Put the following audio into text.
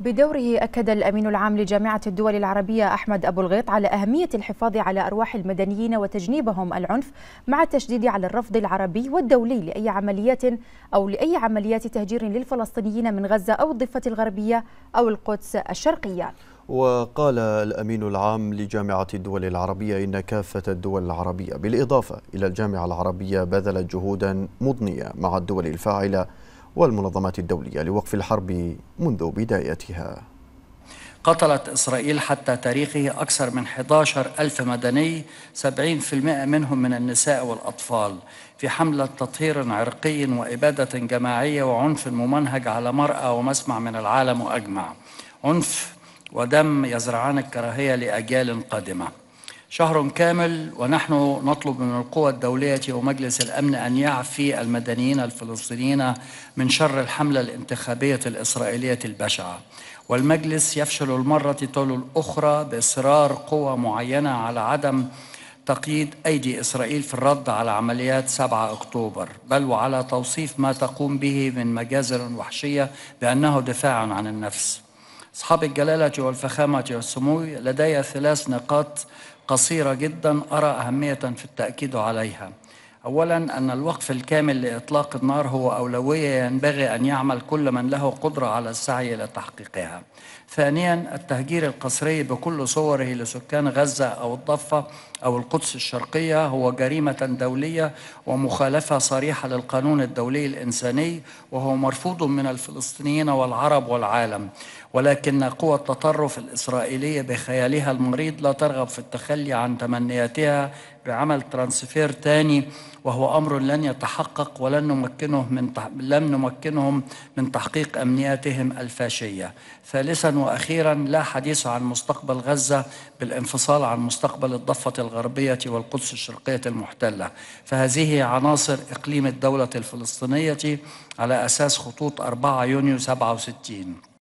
بدوره أكد الأمين العام لجامعة الدول العربية أحمد أبو الغيط على أهمية الحفاظ على أرواح المدنيين وتجنيبهم العنف مع التشديد على الرفض العربي والدولي لأي عمليات أو لأي عمليات تهجير للفلسطينيين من غزة أو الضفة الغربية أو القدس الشرقية وقال الأمين العام لجامعة الدول العربية إن كافة الدول العربية بالإضافة إلى الجامعة العربية بذلت جهودا مضنية مع الدول الفاعلة والمنظمات الدولية لوقف الحرب منذ بدايتها قتلت إسرائيل حتى تاريخه أكثر من 11 ألف مدني 70% منهم من النساء والأطفال في حملة تطهير عرقي وإبادة جماعية وعنف ممنهج على مرأة ومسمع من العالم أجمع عنف ودم يزرعان الكراهية لأجيال قادمة شهر كامل ونحن نطلب من القوى الدولية ومجلس الأمن أن يعفي المدنيين الفلسطينيين من شر الحملة الانتخابية الإسرائيلية البشعة والمجلس يفشل المرة تلو الأخرى بإصرار قوى معينة على عدم تقييد أيدي إسرائيل في الرد على عمليات 7 أكتوبر بل وعلى توصيف ما تقوم به من مجازر وحشية بأنه دفاع عن النفس أصحاب الجلالة والفخامة والسمو لدي ثلاث نقاط قصيرة جدا أرى أهمية في التأكيد عليها أولا أن الوقف الكامل لإطلاق النار هو أولوية ينبغي أن يعمل كل من له قدرة على السعي لتحقيقها. ثانيا التهجير القسري بكل صوره لسكان غزة أو الضفة أو القدس الشرقية هو جريمة دولية ومخالفة صريحة للقانون الدولي الإنساني وهو مرفوض من الفلسطينيين والعرب والعالم ولكن قوى التطرف الإسرائيلية بخيالها المريض لا ترغب في التخلي عن تمنياتها بعمل ترانسفير تاني وهو امر لن يتحقق ولن نمكنه من تح... لم نمكنهم من تحقيق امنياتهم الفاشيه. ثالثا واخيرا لا حديث عن مستقبل غزه بالانفصال عن مستقبل الضفه الغربيه والقدس الشرقيه المحتله، فهذه عناصر اقليم الدوله الفلسطينيه على اساس خطوط 4 يونيو 67.